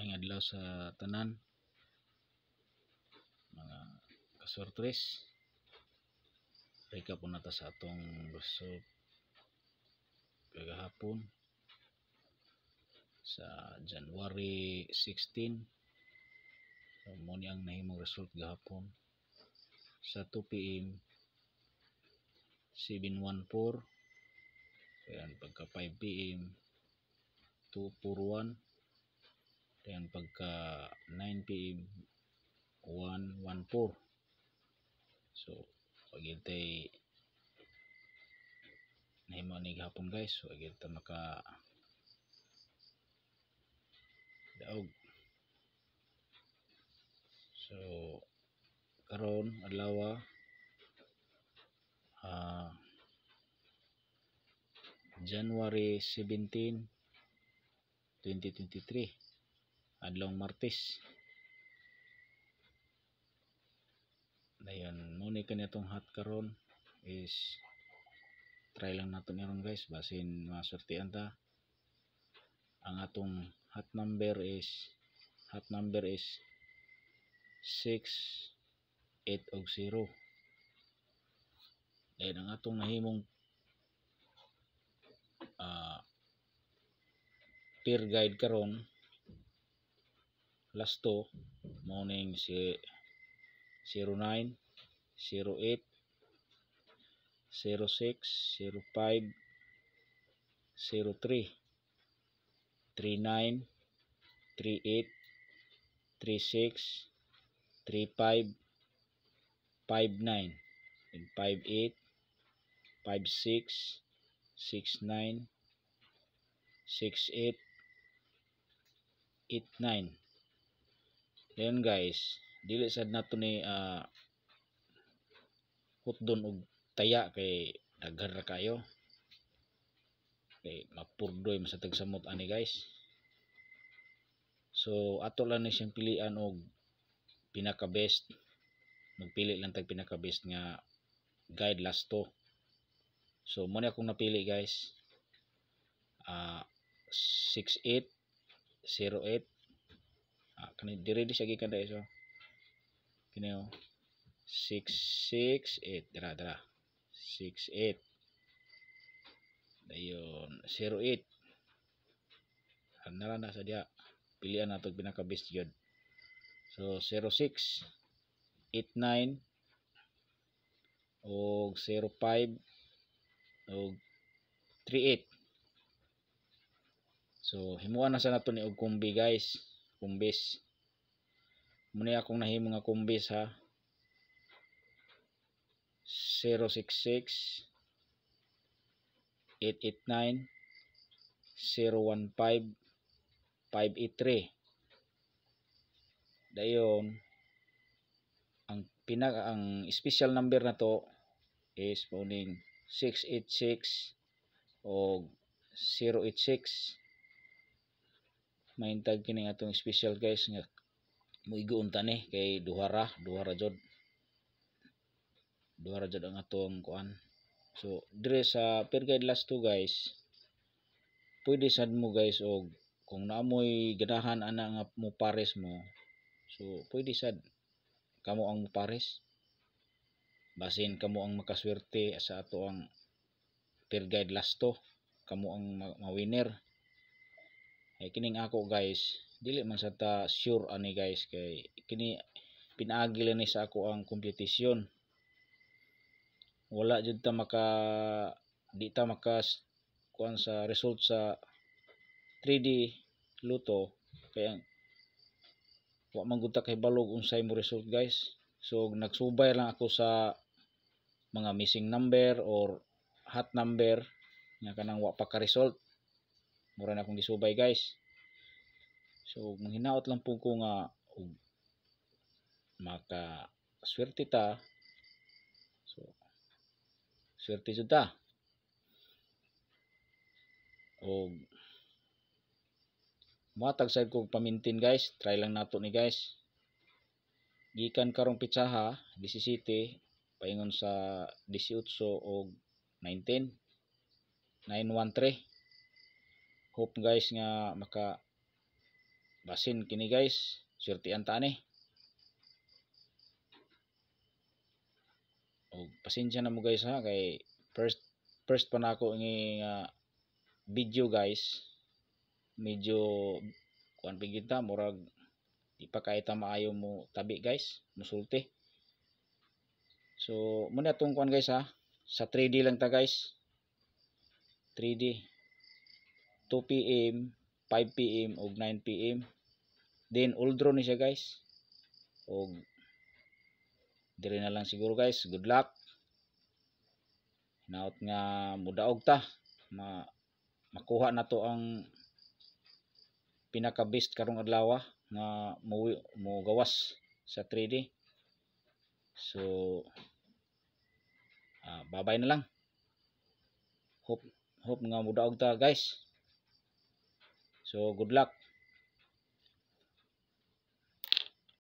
Maayong adlaw sa tanan. Mga kasortres. Recap po nata sa atong result kagahapon sa January 16. So, Muni ang nahimong result gahapon sa 2 p.m. 714 Ayan, pagka 5 p.m. 241 Ayan, pagka 9pm, 1, 1, 4. So, pagintay nahimo ni gihapon guys. So, agilta maka daog. So, karon adlaw uh, ah, January 17, 2023 adlong martes dayon muna ka nitong hot karon is try lang nato niron guys basin masortian ta ang atong hot number is hot number is 6 8 og 0 ang atong nahimong uh, peer guide karon alas 2 morning si 09 08 06 05 03 39 38 36 35 59 and 58 56 69 68 89 Ayan guys, dili sad nato ni uh, ah, hotdon og taya kay daghan ra kayo. Kay mapurdoy sa tagsamot ani guys. So ato lang ni siyang pilian og pinaka best. Magpili lang tag pinaka best nga guide last to. So mo ni akong napili guys. Ah uh, 6808 kani dire di sa gikan dai kini oh 668 dira dira 68 dayon 08 hanara na sa dia pilihan nato pinaka best jud so 06 89 og 05 og 38 so himuan na sa nato ni og kumbi guys kumbis muna akong nahimo nga kumbis ha 066 889 015 583 dayon ang pinag ang special number na to is morning 686 o 086 mahintag kini atong special guys nga muigoon tani kay duhara duhara jod duhara jod ang atong kuan so dire sa per guide last two guys pwede sad mo guys og kung naamoy ganahan ana nga mo pares mo so pwede sad kamo ang pares basin kamo ang makaswerte sa ato ang per guide last to kamo ang ma-winner ma, kining ako guys dili man sa ta sure ani guys kay kini pinaagi ni sa ako ang kompetisyon wala jud ta maka di ta maka kuan sa result sa 3D luto kay wa man gud ta kay balog unsay mo result guys so nagsubay lang ako sa mga missing number or hot number nga kanang wa pa ka result mura na akong gisubay guys So, hinaot lang po ko nga og maka swerte ta. So, swerte jud ta. Og matag sad kog pamintin guys, try lang nato ni guys. Gikan karong pitsaha 17 paingon sa 18 og 19 913 hope guys nga maka basin kini guys sirtian ta ni o oh, pasensya na mo guys ha kay first first pa nako ng uh, video guys medyo kuan pigita murag di pa kay maayo mo tabi guys musulti so muna tong kuan guys ha sa 3D lang ta guys 3D 2 pm 5pm og 9pm then all draw ni siya guys og dire na lang siguro guys good luck naot nga mudaog ta ma makuha na to ang pinaka best karong adlaw nga mo gawas sa 3D so uh, babay na lang hope hope nga mudaog ta guys So, good luck.